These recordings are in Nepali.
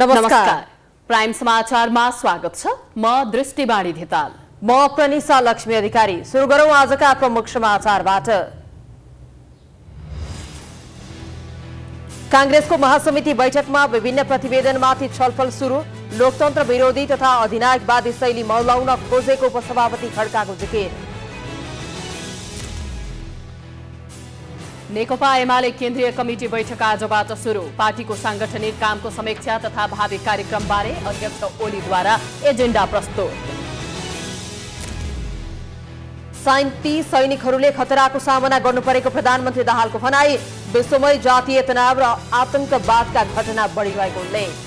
नमस्कार प्राइम समाचारमा स्वागत छ म दृष्टिवाणी धिताल म प्रनिसा लक्ष्मी अधिकारी सुरु गरौँ आजका प्रमुख समाचारबाट काङ्ग्रेसको महासमिति बैठकमा विभिन्न प्रतिवेदनमाथि छलफल सुरु लोकतन्त्र विरोधी तथा अधिनायकवादी शैली मौलाउन खोजेको उपसभापति खड्काको जिकिर नेकपा एमाले केन्द्रीय कमिटी बैठक आजबाट सुरु पार्टीको साङ्गठनिक कामको समीक्षा तथा भावी कार्यक्रम बारे अध्यक्ष ओलीद्वारा एजेन्डा प्रस्तुत साइन्ती सैनिकहरूले खतराको सामना गर्नु परेको प्रधानमन्त्री दाहालको भनाई विश्वमै जातीय तनाव र आतंकवादका घटना बढिरहेको उल्लेख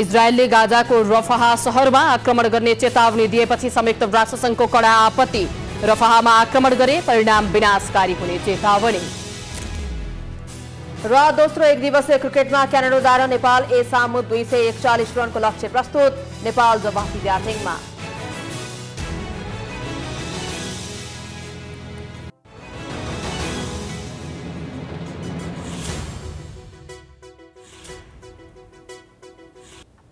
इजरायल ने को रफाह रफाहा में आक्रमण करने चेतावनी दिए संयुक्त को कडा आपत्ति में आक्रमण करे परिणाम विनाशकारी होने चेतावनी र एक दिवसीय क्रिकेट में र नेपाल ए सामू दुई सय रन को लक्ष्य प्रस्तुत नेपाल जवाफी में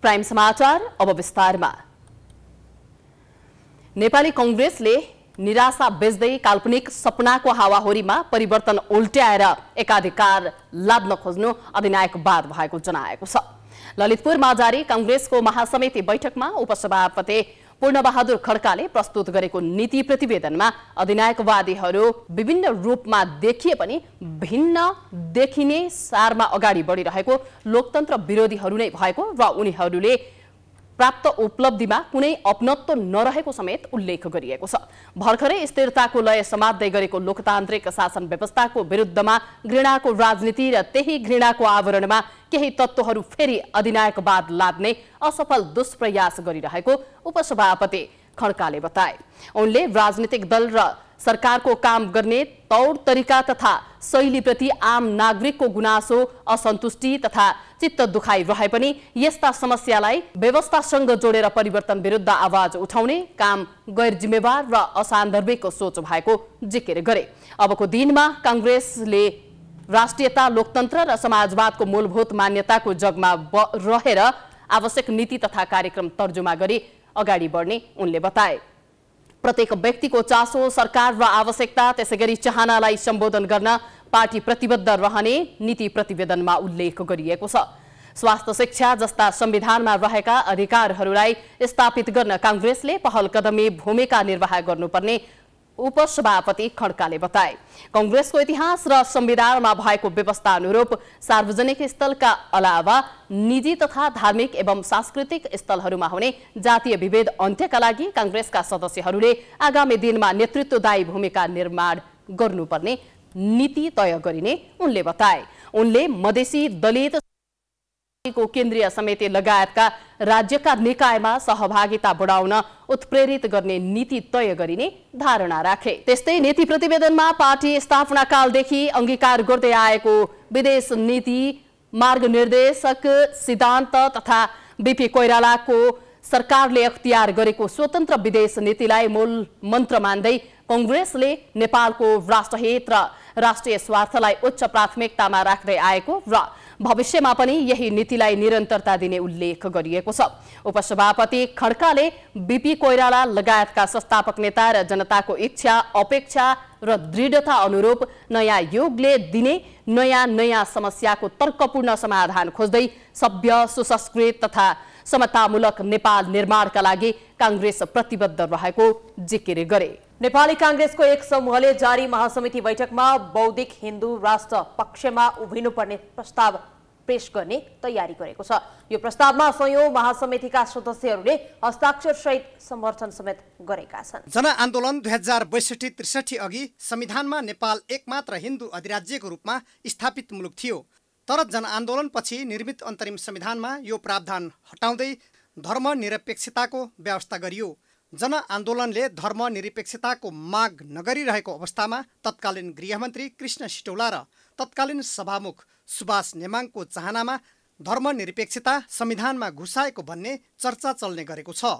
प्राइम समाचार अब विस्तारमा नेपाली कङ्ग्रेसले निराशा बेच्दै काल्पनिक सपनाको हावाहोरीमा परिवर्तन उल्ट्याएर एकाधिकार लाद्न खोज्नु बाद भएको जनाएको छ ललितपुरमा जारी कङ्ग्रेसको महासमिति बैठकमा उपसभापति पूर्णबहादुर खड्काले प्रस्तुत गरेको नीति प्रतिवेदनमा अधिनायकवादीहरू विभिन्न रूपमा देखिए पनि भिन्न देखिने सारमा अगाडि बढिरहेको लोकतन्त्र विरोधीहरू नै भएको र उनीहरूले प्राप्त उपलब्धिमा कुनै अपनत्व नरहेको समेत उल्लेख गरिएको छ भर्खरै स्थिरताको लय समात्दै गरेको लोकतान्त्रिक शासन व्यवस्थाको विरुद्धमा घृणाको राजनीति र त्यही घृणाको आवरणमा केही तत्त्वहरू फेरि अधिनायकवाद लाद्ने असफल दुष्प्रयास गरिरहेको उपसभापति खड्काले बताए उनले राजनीतिक दल र सरकारको काम गर्ने तौर तरिका तथा शैलीप्रति आम नागरिकको गुनासो असन्तुष्टि तथा चित्त दुखाइ रहे पनि यस्ता समस्यालाई व्यवस्थासँग जोडेर परिवर्तन विरुद्ध आवाज उठाउने काम गैर जिम्मेवार र असान्दर्भिक सोच भएको जिकिर गरे अबको दिनमा काङ्ग्रेसले राष्ट्रियता लोकतन्त्र र समाजवादको मूलभूत मान्यताको जगमा रहेर आवश्यक नीति तथा कार्यक्रम तर्जुमा गरी अगाडि बढ्ने उनले बताए प्रत्येक व्यक्तिको चासो सरकार र आवश्यकता त्यसै गरी चाहनालाई सम्बोधन गर्न पार्टी प्रतिबद्ध रहने नीति प्रतिवेदनमा उल्लेख गरिएको छ स्वास्थ्य शिक्षा जस्ता संविधानमा रहेका अधिकारहरूलाई स्थापित गर्न काङ्ग्रेसले पहल कदमी भूमिका निर्वाह गर्नुपर्ने उपसभापति खड्काले बताए कङ्ग्रेसको इतिहास र संविधानमा भएको व्यवस्था अनुरूप सार्वजनिक स्थलका अलावा निजी तथा धार्मिक एवं सांस्कृतिक स्थलहरूमा हुने जातीय विभेद अन्त्यका लागि काङ्ग्रेसका सदस्यहरूले आगामी दिनमा नेतृत्वदायी भूमिका निर्माण गर्नुपर्ने नीति तय गरिने उनले बताए उनले मधेसी दलित को केन्द्रीय समिति लगायतका राज्यका निकायमा सहभागिता बढाउन उत्प्रेरित गर्ने नीति तय गरिने धारणा राखे त्यस्तै नीति प्रतिवेदनमा पार्टी स्थापनाकालदेखि अङ्गीकार गर्दै आएको विदेश नीति मार्ग निर्देशक सिद्धान्त तथा बिपी कोइरालाको सरकारले अख्तियार गरेको स्वतन्त्र विदेश नीतिलाई मूल मन्त्र मान्दै कङ्ग्रेसले नेपालको राष्ट्रहित र राष्ट्रिय स्वार्थलाई उच्च प्राथमिकतामा राख्दै आएको र भविष्यमा पनि यही नीतिलाई निरन्तरता दिने उल्लेख गरिएको छ उपसभापति खड्काले बिपी कोइराला लगायतका संस्थापक नेता र जनताको इच्छा अपेक्षा र दृढता अनुरूप नयाँ योगले दिने नयाँ नयाँ समस्याको तर्कपूर्ण समाधान खोज्दै सभ्य सुसंस्कृत तथा समतामूलक नेपाल निर्माणका लागि काङ्ग्रेस प्रतिबद्ध रहेको जिकिर गरे नेपाली काङ्ग्रेसको एक समूहले जारी महासमिति बैठकमा बौद्धिक हिन्दू राष्ट्र पक्षमा उभिनुपर्ने प्रस्ताव पेश गर्ने तयारी गरेको छ यो प्रस्तावमा सयौं महासमितिका सदस्यहरूले हस्ताक्षर सहित समर्थन समेत गरेका छन् जनआन्दोलन दुई हजार बैसठी त्रिसठी अघि संविधानमा नेपाल एकमात्र हिन्दू अधिराज्यको रूपमा स्थापित मुलुक थियो तर जनआन्दोलनपछि निर्मित अन्तरिम संविधानमा यो प्रावधान हटाउँदै धर्मनिरपेक्षताको व्यवस्था गरियो जनआन्दोलनले धर्मनिरपेक्षताको माग नगरिरहेको अवस्थामा तत्कालीन गृहमन्त्री कृष्ण सिटौला र तत्कालीन सभामुख सुभाष नेमाङको चाहनामा धर्मनिरपेक्षता संविधानमा घुसाएको भन्ने चर्चा चल्ने गरेको छ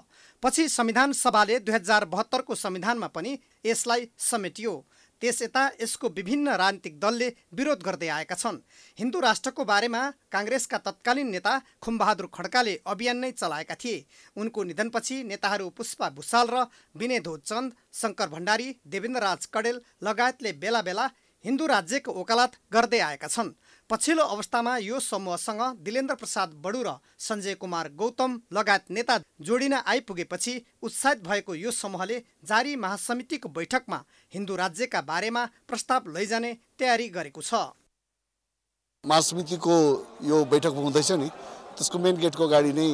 पछि संविधान सभाले दुई हजार बहत्तरको संविधानमा पनि यसलाई समेटियो त्यस यता यसको विभिन्न राजनीतिक दलले विरोध गर्दै आएका छन् हिन्दू राष्ट्रको बारेमा काङ्ग्रेसका तत्कालीन नेता खुमबहादुर खड्काले अभियान नै चलाएका थिए उनको निधनपछि नेताहरू पुष्पा भूषाल र विनय धोचन्द शङ्कर भण्डारी देवेन्द्र राज कडेल लगायतले बेला बेला हिन्दू राज्यको ओकालात गर्दै आएका छन् पछिल्लो अवस्थामा यो समूहसँग दिलेन्द्र प्रसाद बडु र सञ्जय कुमार गौतम लगायत नेता जोडिन आइपुगेपछि उत्साहित भएको यो समूहले जारी महासमितिको बैठकमा हिन्दू राज्यका बारेमा प्रस्ताव लैजाने तयारी गरेको छ महासमितिको यो बैठक हुँदैछ नि त्यसको मेन गेटको अगाडि नै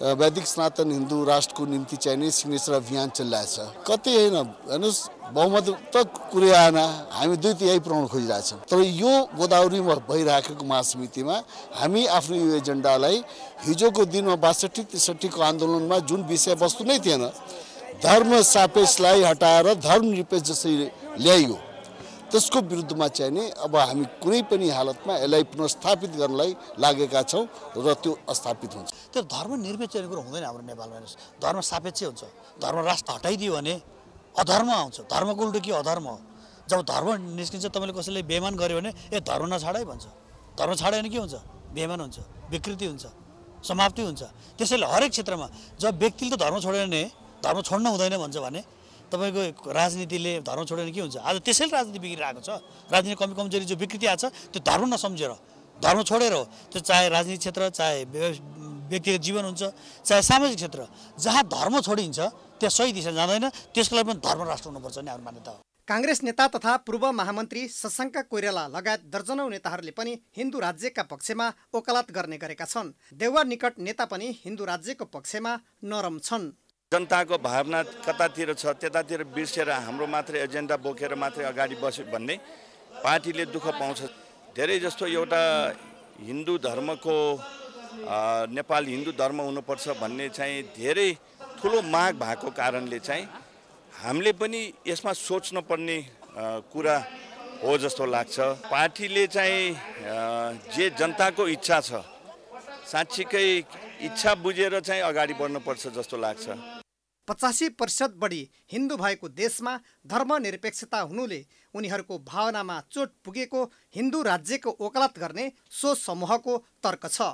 वैदिक सनातन हिन्दू राष्ट्रको निम्ति चाहिने सिग्नेचर अभियान चलिरहेछ कति होइन हेर्नुहोस् बहुमत त कुरै आएन हामी दुई तिहाई पुऱ्याउन खोजिरहेछौँ तर यो गोदावरीमा भइराखेको महासमितिमा हामी आफ्नो यो एजेन्डालाई हिजोको दिनमा बासठी त्रिसठीको आन्दोलनमा जुन विषयवस्तु नै थिएन धर्म सापेक्षलाई हटाएर धर्म निरपेक्ष जसरी ल्याइयो त्यसको विरुद्धमा चाहिँ नि अब हामी कुनै पनि हालतमा यसलाई पुनर्स्थापित गर्नलाई लागेका छौँ र त्यो स्थापित हुन्छ त्यो धर्म निर्वेचन कुरो हुँदैन हाम्रो नेपालमा धर्म सापेक्ष हुन्छ धर्म राष्ट्र हटाइदियो भने अधर्म आउँछ धर्मको उल्टो के अधर्म हो जब धर्म निस्किन्छ तपाईँले कसैले बेमान गऱ्यो भने ए धर्म नछाडै भन्छ धर्म छाड्यो भने के हुन्छ बेमान हुन्छ विकृति हुन्छ समाप्ति हुन्छ त्यसैले हरेक क्षेत्रमा जब व्यक्तिले त धर्म छोड्यो भने धर्म छोड्न हुँदैन भन्छ भने तपाईँको राजनीतिले धर्म छोडेर के हुन्छ आज त्यसैले राजनीति बिग्रिरहेको छ राजनीति कमी कमजोरी जो विकृति आएको छ त्यो धर्म नसम्झेर धर्म छोडेर हो त्यो चाहे राजनीति क्षेत्र चाहे व्यक्तिगत जीवन हुन्छ चाहे सामाजिक क्षेत्र जहाँ धर्म छोडिन्छ त्यहाँ सही दिशा जाँदैन त्यसको लागि पनि धर्म राष्ट्र हुनुपर्छ नि हाम्रो मान्यता हो काङ्ग्रेस नेता तथा पूर्व महामन्त्री शशङ्क कोइराला लगायत दर्जनौ नेताहरूले पनि हिन्दू राज्यका पक्षमा ओकलात गर्ने गरेका छन् देउवा निकट नेता पनि हिन्दू राज्यको पक्षमा नरम छन् जनताको भावना कतातिर छ त्यतातिर बिर्सेर हाम्रो मात्रै एजेन्डा बोकेर मात्रै अगाडि बस्यो भन्ने पार्टीले दुःख पाउँछ धेरै जस्तो एउटा हिन्दू धर्मको नेपाल हिन्दू धर्म हुनुपर्छ भन्ने चाहिँ धेरै ठुलो माग भएको कारणले चाहिँ हामीले पनि यसमा सोच्नुपर्ने कुरा हो जस्तो लाग्छ पार्टीले चाहिँ जे जनताको इच्छा छ साँच्चीकै इच्छा बुझेर चाहिँ अगाडि बढ्नुपर्छ जस्तो लाग्छ पचासी प्रतिशत बढी हिन्दू भएको देशमा धर्मनिरपेक्षता हुनुले उनीहरूको भावनामा चोट पुगेको हिन्दू राज्यको ओकलात गर्ने सो समूहको तर्क छ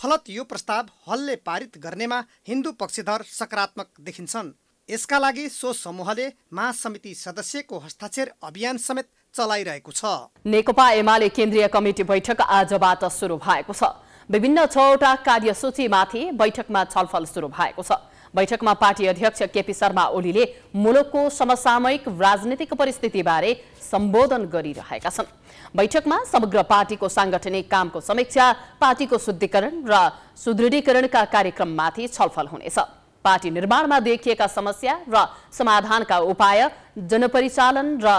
फलत यो प्रस्ताव हलले पारित गर्नेमा हिन्दू पक्षधर सकारात्मक देखिन्छन् यसका लागि सो समूहले महासमिति सदस्यको हस्ताक्षर अभियान समेत चलाइरहेको छ नेकपा एमाले केन्द्रीय कमिटी बैठक आजबाट सुरु भएको छ विभिन्न छवटा कार्यसूचीमाथि बैठकमा छलफल सुरु भएको छ बैठकमा पार्टी अध्यक्ष केपी शर्मा ओलीले मुलुकको समसामयिक राजनीतिक परिस्थितिबारे सम्बोधन गरिरहेका छन् बैठकमा समग्र पार्टीको साङ्गठनिक कामको समीक्षा पार्टीको शुद्धिकरण र सुदृढीकरणका कार्यक्रममाथि छलफल हुनेछ पार्टी निर्माणमा देखिएका समस्या र समाधानका उपाय जनपरिचालन र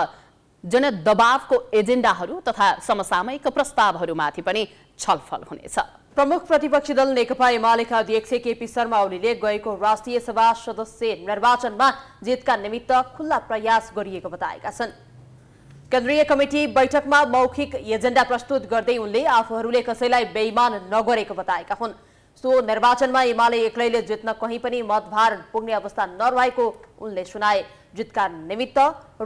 जनदबावको एजेन्डाहरू तथा समसामयिक प्रस्तावहरूमाथि पनि छलफल हुनेछ प्रमुख प्रतिपक्षी दल नेकपा एमालेका अध्यक्ष केपी शर्मा ओलीले गएको राष्ट्रिय सभा सदस्य निर्वाचनमा जितका निमित्त खुल्ला प्रयास गरिएको बताएका छन् केन्द्रीय कमिटी बैठकमा मौखिक एजेन्डा प्रस्तुत गर्दै उनले आफूहरूले कसैलाई बेइमान नगरेको बताएका हुन् सो निर्वाचनमा एमाले एक्लैले जित्न कहीँ पनि मतभार पुग्ने अवस्था नरहेको उनले सुनाए जितका निमित्त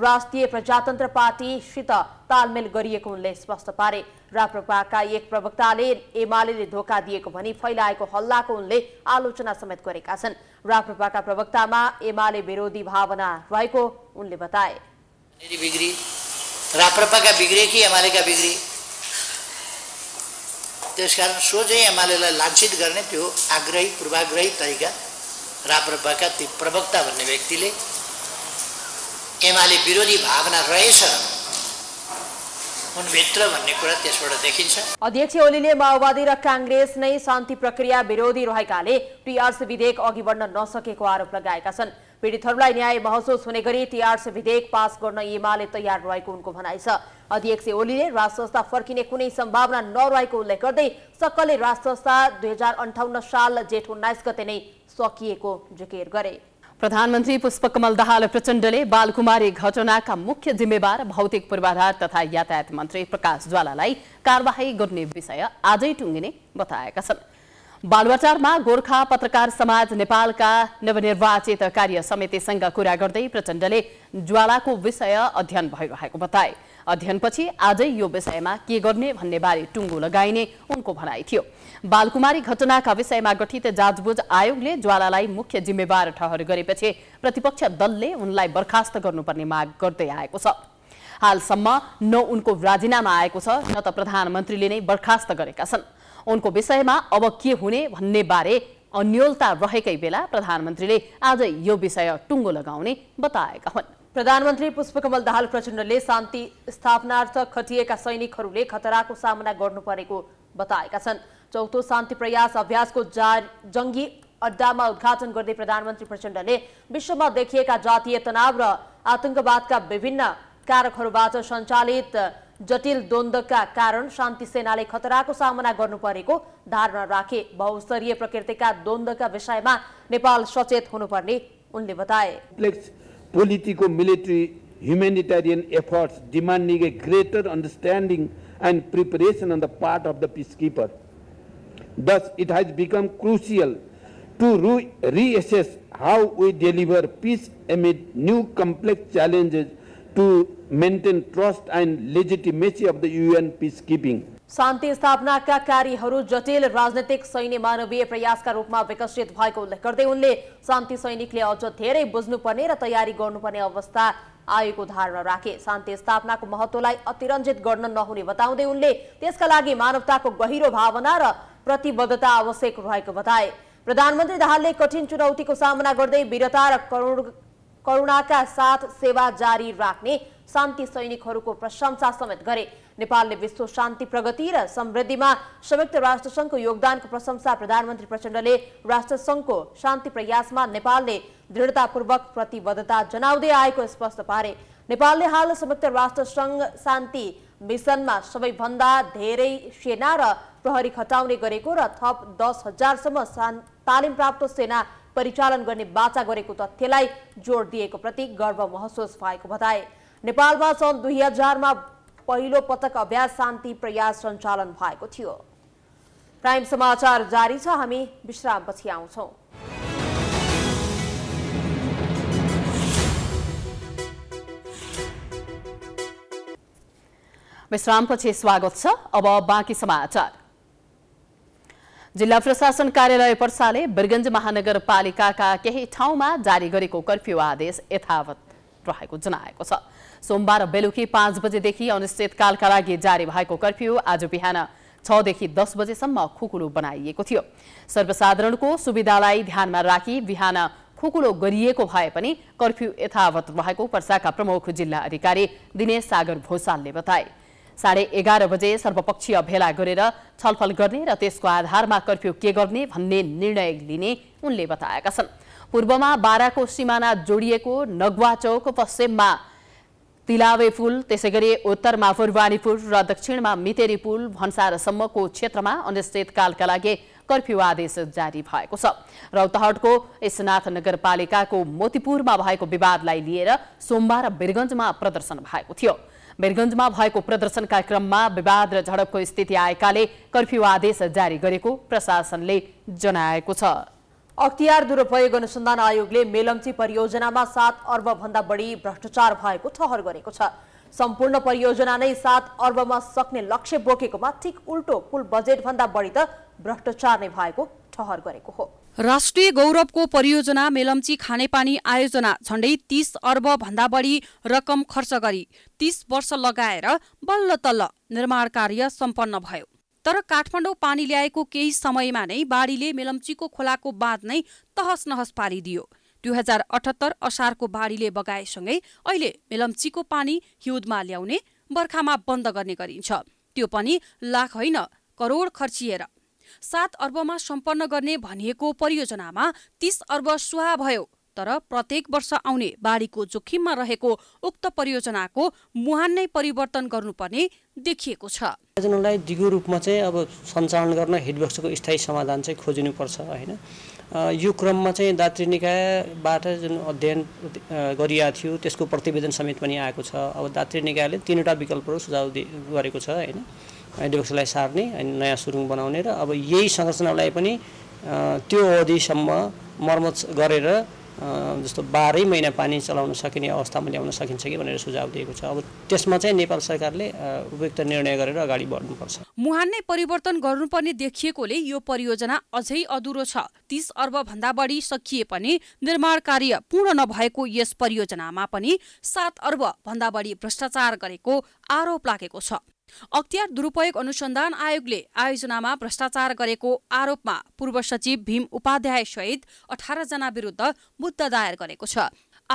राष्ट्रिय प्रजातन्त्र पार्टीसित तालमेल गरिएको उनले स्पष्ट पारे राप्रपाका एक प्रवक्ताले एमाले धोका दिएको भनी फैलाएको हल्लाको उनले आलोचना समेत गरेका छन् राप्रपाका प्रवक्तामा एमाले विरोधी भावना रहेको उनले बताए बिग्री राप्रपाका बिग्रे कि एमालेका बिग्री त्यसकारण सोझै एमालेलाई लाञ्छित गर्ने त्यो आग्रही पूर्वाग्रही तरिका राप्रपाका ती प्रवक्ता भन्ने व्यक्तिले एमाले विरोधी भावना रहेछ उनभित्र भन्ने कुरा त्यसबाट देखिन्छ अध्यक्ष ओलीले माओवादी र काङ्ग्रेस नै शान्ति प्रक्रिया विरोधी रहेकाले टिआरस विधेयक अघि बढ्न नसकेको आरोप लगाएका छन् पीडितहरूलाई न्याय महसुस हुने गरी टिआरस विधेयक पास गर्न एमाले तयार रहेको उनको भनाइ छ अध्यक्ष ओलीले राष्ट्र संस्था फर्किने कुनै सम्भावना नरहेको उल्लेख गर्दै सकलले राष्ट्र संस्था दुई हजार अन्ठाउन्न साल जेठ उन्नाइस गते नै सकिएको जिकिर गरे प्रधानमन्त्री पुष्पकमल दाहाल प्रचण्डले बालकुमारी घटनाका मुख्य जिम्मेवार भौतिक पूर्वाधार तथा यातायात मन्त्री प्रकाश ज्वालालाई कार्यवाही गर्ने विषय आजै टुङ्गिने बताएका छन् बालुवाटारमा गोर्खा पत्रकार समाज नेपालका नवनिर्वाचित कार्य समितिसँग कुरा गर्दै प्रचण्डले ज्वालाको विषय अध्ययन भइरहेको बताए अध्ययनपछि आजै यो विषयमा के गर्ने भन्नेबारे टुङ्गो लगाइने उनको भनाइ थियो बालकुमारी घटनाका विषयमा गठित जाँचबुझ आयोगले ज्वालालाई मुख्य जिम्मेवार ठहर गरेपछि प्रतिपक्ष दलले उनलाई बर्खास्त गर्नुपर्ने माग गर्दै आएको छ हालसम्म न उनको राजीनामा आएको छ न त प्रधानमन्त्रीले नै बर्खास्त गरेका छन् उनको विषयमा अब के हुने भन्ने बारे अन्यलता रहेकै बेला प्रधानमन्त्रीले आज यो विषय टुङ्गो लगाउने बताएका हुन् प्रधानमन्त्री पुष्पकमल दाहाल प्रचण्डले शान्ति स्थापनार्थ खटिएका सैनिकहरूले खतराको सामना गर्नु परेको बताएका छन् चौथो शान्ति प्रयास अभ्यासको जङ्गी अड्डामा उद्घाटन गर्दै प्रधानमन्त्री प्रचण्डले विश्वमा देखिएका जातीय तनाव र आतंकवादका विभिन्न कारकहरूबाट सञ्चालित जटिल द्वन्दका कारण शान्ति सेनाले खतराको सामना गर्नु परेको धारणा राखे बहुस्तरीय प्रकृतिका द्वन्दका विषयमा नेपाल सचेत हुनुपर्ने उनले बताए political, military, humanitarian efforts demanding a greater understanding and preparation on the part of the peacekeeper. Thus, it has become crucial to re reassess how we deliver peace amid new complex challenges to maintain trust and legitimacy of the UN peacekeeping. शान्ति स्थापनाका कार्यहरू जटिल राजनैतिक सैन्य मानवीय प्रयासका रूपमा विकसित भएको उल्लेख गर्दै उनले शान्ति सैनिकले अझ धेरै बुझ्नुपर्ने र तयारी गर्नुपर्ने अवस्था आएको धारणा राखे शान्ति स्थापनाको महत्वलाई अतिरञ्जित गर्न नहुने बताउँदै उनले त्यसका लागि मानवताको गहिरो भावना र प्रतिबद्धता आवश्यक रहेको बताए प्रधानमन्त्री दाहालले कठिन चुनौतीको सामना गर्दै वीरता र करुणाका साथ सेवा जारी राख्ने शान्ति सैनिकहरूको प्रशंसा समेत गरे नेपालले विश्व शान्ति प्रगति र समृद्धिमा संयुक्त राष्ट्रसङ्घको योगदानको प्रशंसा प्रधानमन्त्री प्रचण्डले राष्ट्रसङ्घको शान्ति प्रयासमा नेपालले दृढतापूर्वक प्रतिबद्धता जनाउँदै आएको स्पष्ट पारे नेपालले हाल संयुक्त राष्ट्रसङ्घ शान्ति मिसनमा सबैभन्दा धेरै सेना र प्रहरी खटाउने गरेको र थप दस हजारसम्म तालिम प्राप्त सेना परिचालन गर्ने बाचा गरेको तथ्यलाई जोड दिएको प्रति गर्व महसुस भएको बताए नेपालमा सन् दुई हजारमा पहिलो पटक अभ्यास शान्ति प्रयास सञ्चालन भएको थियो प्राइम समाचार जारी छ हामी विश्रामपछि आउँछौँ विश्रामपछि स्वागत छ अब बाकी समाचार जिल्ला प्रशासन कार्यालय पर्साले बिरगन्ज महानगरपालिकाका केही ठाउँमा जारी गरेको कर्फ्यू आदेश यथावत रहेको जनाएको छ सोमबार बेलुकी पाँच बजेदेखि अनिश्चितकालका लागि जारी भएको कर्फ्यू आज बिहान छदेखि दस बजेसम्म खुकुलो बनाइएको थियो सर्वसाधारणको सुविधालाई ध्यानमा राखी बिहान खुकुलो गरिएको भए पनि कर्फ्यू यथावत रहेको पर्साका प्रमुख जिल्ला अधिकारी दिनेश सागर भोसालले बताए साढे एघार बजे सर्वपक्षीय भेला गरेर छलफल गर्ने र त्यसको आधारमा कर्फ्यू के गर्ने भन्ने निर्णय लिने उनले बताएका छन् पूर्वमा बाराको सिमाना जोडिएको नगुवा चौक पश्चिममा तिलावे पुल त्यसै गरी उत्तरमा फुरवानीपुर र दक्षिणमा मितेरी पुल भन्सारसम्मको क्षेत्रमा अनिश्चितकालका लागि कर्फ्यू आदेश जारी भएको छ रौतहटको यसनाथ नगरपालिकाको मोतीपुरमा भएको विवादलाई लिएर सोमबार बिरगंजमा प्रदर्शन भएको थियो वीरगन्जमा भएको प्रदर्शन कार्यक्रममा विवाद र झडपको स्थिति आएकाले कर्फ्यू आदेश जारी गरेको प्रशासनले जनाएको छ अख्तियार दुरुपयोग अनुसन्धान आयोगले मेलम्ची परियोजनामा सात अर्बभन्दा बढी भ्रष्टाचार भएको ठहर गरेको छ सम्पूर्ण परियोजना नै सात अर्बमा सक्ने लक्ष्य बोकेकोमा ठिक उल्टो कुल बजेटभन्दा बढी त भ्रष्टाचार नै भएको ठहर गरेको हो राष्ट्रिय गौरवको परियोजना मेलम्ची खानेपानी आयोजना झण्डै तीस अर्ब भन्दा बढी रकम खर्च गरी तीस वर्ष लगाएर बल्ल तल्ल निर्माण कार्य सम्पन्न भयो तर काठमाडौँ पानी ल्याएको केही समयमा नै बाढीले मेलम्चीको खोलाको बाँध नै तहस नहस पारिदियो दुई हजार अठहत्तर असारको बाढीले बगाएसँगै अहिले मेलम्चीको पानी हिउँदमा ल्याउने बर्खामा बन्द गर्ने गरिन्छ त्यो पनि लाख होइन करोड खर्चिएर सात अर्बमा सम्पन्न गर्ने भनिएको परियोजनामा तीस अर्ब सुहा भयो तर प्रत्येक वर्ष आउने बाढीको जोखिममा रहेको उक्त परियोजनाको मुहान नै परिवर्तन गर्नुपर्ने देखिएको छ योजनालाई दिगो रूपमा चाहिँ अब सञ्चालन गर्न हेडबक्सको स्थायी समाधान चाहिँ खोजिनुपर्छ होइन यो क्रममा चाहिँ दात्री निकायबाट जुन अध्ययन गरिएको थियो त्यसको प्रतिवेदन समेत पनि आएको छ अब दात्री निकायले तिनवटा विकल्पहरू सुझाव गरेको छ होइन हेडबक्सलाई सार्ने अनि नयाँ सुरुङ बनाउने र अब यही संरचनालाई पनि त्यो अवधिसम्म मर्मत गरेर जस्तो बाह्रै महिना पानी चलाउन सकिने अवस्थामा ल्याउन सकिन्छ कि भनेर सुझाव दिएको छ अब त्यसमा चाहिँ नेपाल सरकारले उपयुक्त निर्णय गरेर अगाडि बढ्नुपर्छ मुहान नै परिवर्तन गर्नुपर्ने देखिएकोले यो परियोजना अझै अधुरो छ तीस भन्दा बढी सकिए पनि निर्माण कार्य पूर्ण नभएको यस परियोजनामा पनि सात अर्ब भन्दा बढी भ्रष्टाचार गरेको आरोप लागेको छ अख्तियार दुरुपयोग अनुसन्धान आयोगले आयोजनामा भ्रष्टाचार गरेको आरोपमा पूर्व सचिव भीम उपाध्याय सहित अठारजना विरुद्ध मुद्दा दायर गरेको छ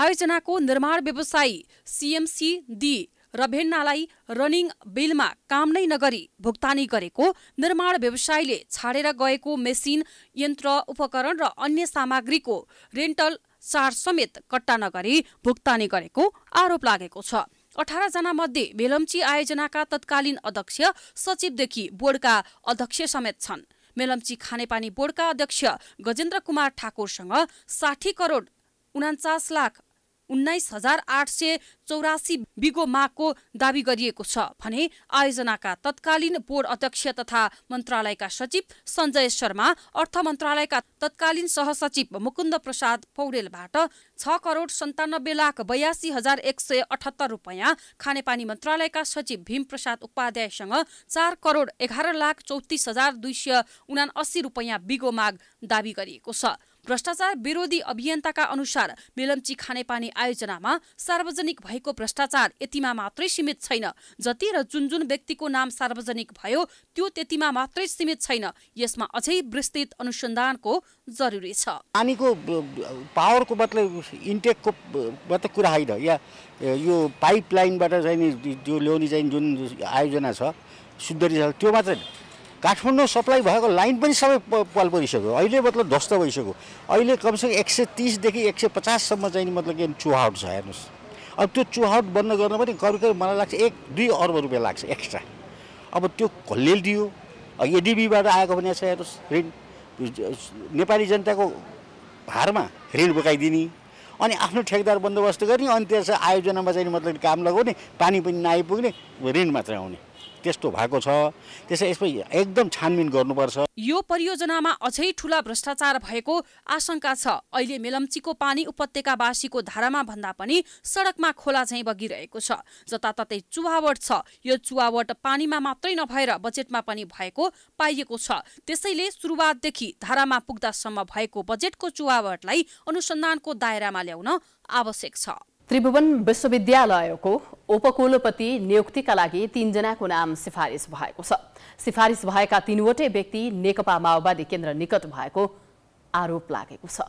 आयोजनाको निर्माण व्यवसायी सिएमसी डी रभेन्नालाई रनिङ बिलमा काम नै नगरी भुक्तानी गरेको निर्माण व्यवसायीले छाडेर गएको मेसिन यन्त्र उपकरण र अन्य सामग्रीको रेन्टल चार्ज समेत कट्टा नगरी भुक्तानी गरेको आरोप लागेको छ मध्ये मेलम्ची आयोजनाका तत्कालीन अध्यक्ष सचिवदेखि बोर्डका अध्यक्ष समेत छन् मेलम्ची खानेपानी बोर्डका अध्यक्ष गजेन्द्र कुमार ठाकुरसँग साठी करोड उनान्चास लाख उन्नाइस हजार आठ सय चौरासी बिगो मागको दावी गरिएको छ भने आयोजनाका तत्कालीन बोर्ड अध्यक्ष तथा मन्त्रालयका सचिव सञ्जय शर्मा अर्थ मन्त्रालयका तत्कालीन सहसचिव मुकुन्द प्रसाद पौडेलबाट छ करोड सन्तानब्बे लाख बयासी हजार एक सय अठहत्तर रुपियाँ खानेपानी मन्त्रालयका सचिव भीमप्रसाद उपाध्यायसँग चार करोड एघार लाख चौतिस हजार दुई सय उना अस्सी रुपियाँ बिगो माग दावी गरिएको छ भ्रष्टाचार विरोधी अभियन्ताका अनुसार मेलम्ची खानेपानी आयोजनामा सार्वजनिक भएको भ्रष्टाचार यतिमा मात्रै सीमित छैन जति र जुन जुन व्यक्तिको नाम सार्वजनिक भयो त्यो त्यतिमा मात्रै सीमित छैन यसमा अझै विस्तृत अनुसन्धानको जरुरी छ पानीको पावरको मतलब इन्टेकको मतलब कुरा होइन या यो पाइपलाइनबाट चाहिँ जो ल्याउने चाहिँ जुन आयोजना छ सुन्दरी छ त्यो मात्रै काठमाडौँ सप्लाई भएको लाइन पनि सबै पाल परिसक्यो अहिले मतलब ध्वस्त भइसक्यो अहिले कमसेकम एक सय तिसदेखि एक सय पचाससम्म चाहिँ मतलब के चुहाउट छ हेर्नुहोस् अब त्यो चुहाउट बन्द गर्न पनि करिब करिब मलाई लाग्छ एक दुई अर्ब रुपियाँ लाग्छ एक्स्ट्रा अब त्यो कसले दियो एडिबीबाट आएको भने छ हेर्नुहोस् ऋण नेपाली जनताको भारमा ऋण बोकाइदिने अनि आफ्नो ठेकदार बन्दोबस्त गर्ने अनि त्यस आयोजनामा चाहिँ मतलब काम लगाउने पानी पनि नआइपुग्ने ऋण मात्रै आउने त्यस्तो भएको छ त्यसै यसमा एकदम छानबिन गर्नुपर्छ यो परियोजनामा अझै ठुला भ्रष्टाचार भएको आशंका छ अहिले मेलम्चीको पानी उपत्यकावासीको धारामा भन्दा पनि सडकमा खोला झैँ बगिरहेको छ जताततै चुहावट छ यो चुहावट पानीमा मात्रै नभएर बजेटमा पनि भएको पाइएको छ त्यसैले सुरुवातदेखि धारामा पुग्दासम्म भएको बजेटको चुहावटलाई अनुसन्धानको दायरामा ल्याउन आवश्यक छ त्रिभुवन विश्वविद्यालयको उपकुलपति नियुक्तिका लागि तीनजनाको नाम सिफारिस भएको छ सिफारिस भएका तीनवटै व्यक्ति नेकपा माओवादी केन्द्र निकट भएको आरोप लागेको छ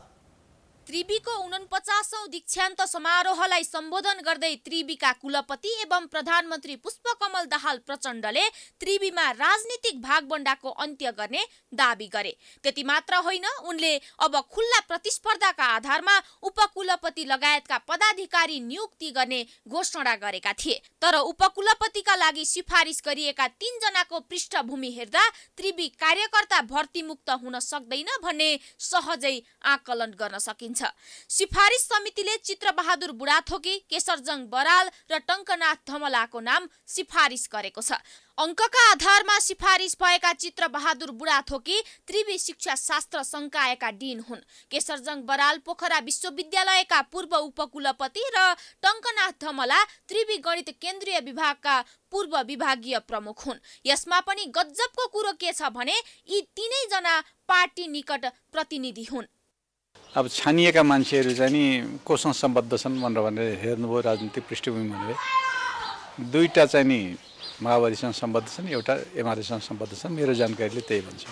त्रिवीको उनपचासौँ दीक्षान्त समारोहलाई सम्बोधन गर्दै त्रिवीका कुलपति एवं प्रधानमन्त्री पुष्पकमल दाहाल प्रचण्डले त्रिवीमा राजनीतिक भागबण्डाको अन्त्य गर्ने दावी गरे त्यति मात्र होइन उनले अब खुल्ला प्रतिस्पर्धाका आधारमा उपकुलपति लगायतका पदाधिकारी नियुक्ति गर्ने घोषणा गरेका थिए तर उपकुलपतिका लागि सिफारिस गरिएका तीनजनाको पृष्ठभूमि हेर्दा त्रिवी कार्यकर्ता भर्तीमुक्त हुन सक्दैन भन्ने सहजै आकलन गर्न सकिन्छ गरिन्छ सिफारिस समितिले चित्रबहादुर बुढाथोकी केशरजङ बराल र टङ्कनाथ धमलाको नाम सिफारिस गरेको छ अङ्कका आधारमा सिफारिस भएका चित्रबहादुर बुढाथोकी त्रिवी शिक्षा शास्त्र संकायका डिन हुन् केशरजङ बराल पोखरा विश्वविद्यालयका पूर्व उपकुलपति र टङ्कनाथ धमला त्रिवी गणित केन्द्रीय विभागका पूर्व विभागीय प्रमुख हुन् यसमा पनि गजबको कुरो के छ भने यी तिनैजना पार्टी निकट प्रतिनिधि हुन् अब छानिएका मान्छेहरू चाहिँ नि कोसँग सम्बद्ध छन् भनेर भनेर हेर्नुभयो राजनीतिक पृष्ठभूमि भनेर दुईवटा चाहिँ नि माओवादीसँग सम्बद्ध छन् एउटा एमालेसँग सम्बद्ध छन् मेरो जानकारीले त्यही भन्छ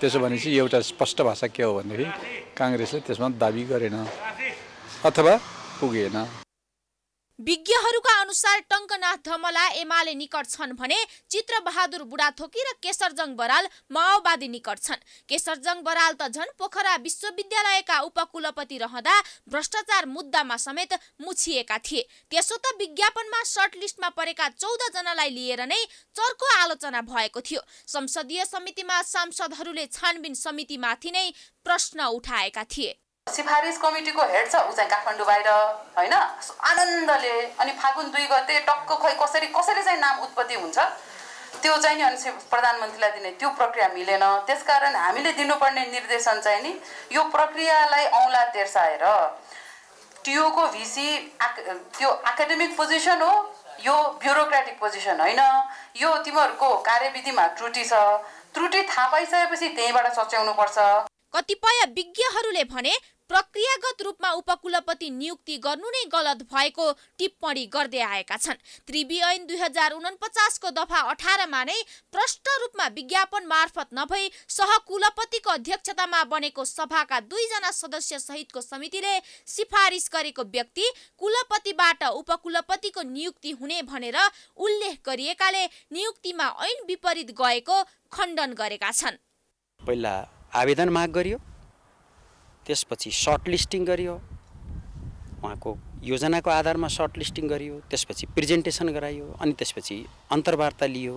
त्यसो भनेपछि एउटा स्पष्ट भाषा के हो भनेदेखि काङ्ग्रेसले त्यसमा दाबी गरेन अथवा पुगेन विज्ञहरूका अनुसार टङ्कनाथ धमला एमाले निकट छन् भने चित्रबहादुर बुढाथोकी र केशरजङ बराल माओवादी निकट छन् केशरजङ बराल त झन् पोखरा विश्वविद्यालयका उपकुलपति रहँदा भ्रष्टाचार मुद्दामा समेत मुछिएका थिए त्यसो त विज्ञापनमा सर्टलिस्टमा परेका चौधजनालाई लिएर नै चर्को आलोचना भएको थियो संसदीय समितिमा सांसदहरूले छानबिन समितिमाथि नै प्रश्न उठाएका थिए सिफारिस कमिटीको हेड छ ऊ चाहिँ काठमाडौँ बाहिर होइन आनन्दले अनि फागुन दुई गते टक्क खोइ कसरी कसरी चाहिँ नाम उत्पत्ति हुन्छ त्यो चाहिँ नि अनि प्रधानमन्त्रीलाई दिने त्यो प्रक्रिया मिलेन त्यसकारण हामीले दिनुपर्ने निर्देशन चाहिँ नि यो प्रक्रियालाई औँला तेर्साएर टियोको भिसी त्यो एकाडेमिक पोजिसन हो यो ब्युरोक्रेटिक पोजिसन होइन यो तिमीहरूको कार्यविधिमा त्रुटि छ त्रुटि थाहा पाइसकेपछि त्यहीँबाट सच्याउनुपर्छ कतिपय विज्ञहरूले भने प्रक्रियागत रूपमा उपकुलपति नियुक्ति गर्नु नै गलत भएको टिप्पणी गर्दै आएका छन् त्रिवी ऐन दुई हजार उनपचासको दफा अठारमा नै प्रष्ट रूपमा विज्ञापन मार्फत नभई सहकुलपतिको अध्यक्षतामा बनेको सभाका दुईजना सदस्य सहितको समितिले सिफारिस गरेको व्यक्ति कुलपतिबाट उपकुलपतिको नियुक्ति हुने भनेर उल्लेख गरिएकाले नियुक्तिमा ऐन विपरीत गएको खण्डन गरेका छन् पहिला आवेदन माग गरियो त्यसपछि सर्ट लिस्टिङ गरियो उहाँको योजनाको आधारमा सर्ट लिस्टिङ गरियो त्यसपछि प्रेजेन्टेसन गराइयो अनि त्यसपछि अन्तर्वार्ता लियो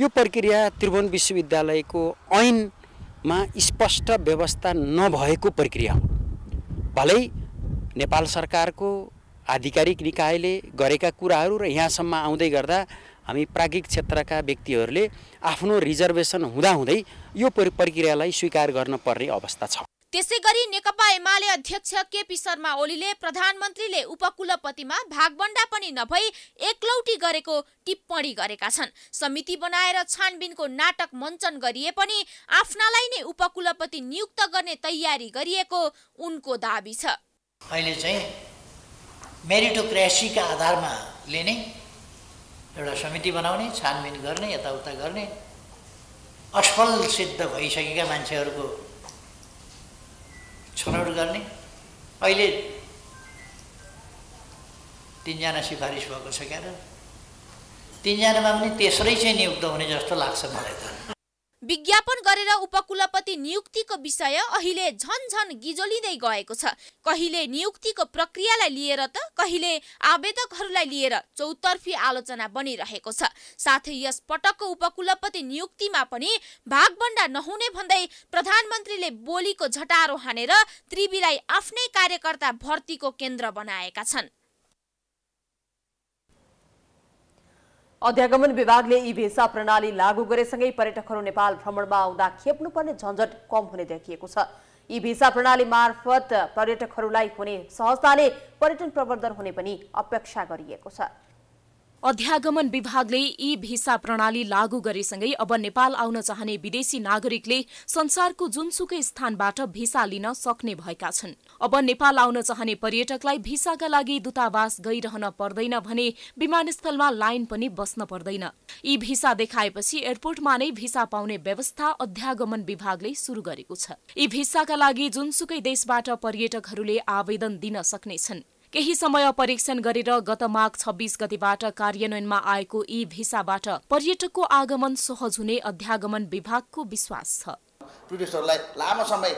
यो प्रक्रिया त्रिभुवन विश्वविद्यालयको ऐनमा स्पष्ट व्यवस्था नभएको प्रक्रिया हो भलै नेपाल सरकारको आधिकारिक निकायले गरेका कुराहरू र यहाँसम्म आउँदै गर्दा हामी प्राज्ञिक क्षेत्रका व्यक्तिहरूले आफ्नो रिजर्भेसन हुँदाहुँदै यो प्रक्रियालाई स्वीकार गर्न पर्ने अवस्था छ त्यसै गरी नेकपा एमाले अध्यक्ष केपी शर्मा ओलीले प्रधानमन्त्रीले उपकुलपतिमा भागबण्डा पनि नभई एकलौटी गरेको टिप्पणी गरेका छन् समिति बनाएर छानबिनको नाटक मञ्चन गरिए पनि आफ्नालाई नै उपकुलपति नियुक्त गर्ने तयारी गरिएको उनको दावी छ अहिले चाहिँ मेरिटोक्रेसीका आधारमा लिने एउटा समिति बनाउने छानबिन गर्ने यताउता गर्ने असफल सिद्ध भइसकेका मान्छेहरूको छनौट गर्ने अहिले तिनजना सिफारिस भएको छ क्या र तिनजनामा पनि तेस्रै चाहिँ नियुक्त हुने जस्तो लाग्छ मलाई त विज्ञापन गरेर उपकुलपति नियुक्तिको विषय अहिले झनझन गिजोलिँदै गएको छ कहिले नियुक्तिको प्रक्रियालाई लिएर त कहिले आवेदकहरूलाई लिएर चौतर्फी आलोचना बनिरहेको छ साथै यस पटकको उपकुलपति नियुक्तिमा पनि भागभण्डा नहुने भन्दै प्रधानमन्त्रीले बोलीको झटारो हानेर त्रिवीलाई आफ्नै कार्यकर्ता भर्तीको केन्द्र बनाएका छन् अध्यागमन विभागले यी भिसा प्रणाली लागू गरेसँगै पर्यटकहरू नेपाल भ्रमणमा आउँदा खेप्नुपर्ने झन्झट कम हुने देखिएको छ यी भिसा प्रणाली मार्फत पर्यटकहरूलाई हुने सहजताले पर्यटन प्रवर्धन हुने पनि अपेक्षा गरिएको छ अध्यागमन विभागले ई भिसा प्रणाली लागू गरेसँगै अब नेपाल आउन चाहने विदेशी नागरिकले संसारको जुनसुकै स्थानबाट भिसा लिन सक्ने भएका छन् अब नेपाल आउन चाहने पर्यटकलाई भिसाका लागि दूतावास गइरहन पर्दैन भने विमानस्थलमा लाइन पनि बस्न पर्दैन यी भिसा देखाएपछि एयरपोर्टमा नै भिसा पाउने व्यवस्था अध्यागमन विभागले सुरु गरेको छ यी भिसाका लागि जुनसुकै देशबाट पर्यटकहरूले आवेदन दिन सक्नेछन् केही समय परीक्षण गरेर गत माघ छब्बिस गतिबाट कार्यान्वयनमा आएको यी भिसाबाट पर्यटकको आगमन सहज हुने अध्यागमन विभागको विश्वास छ टुरिस्टहरूलाई लामो समय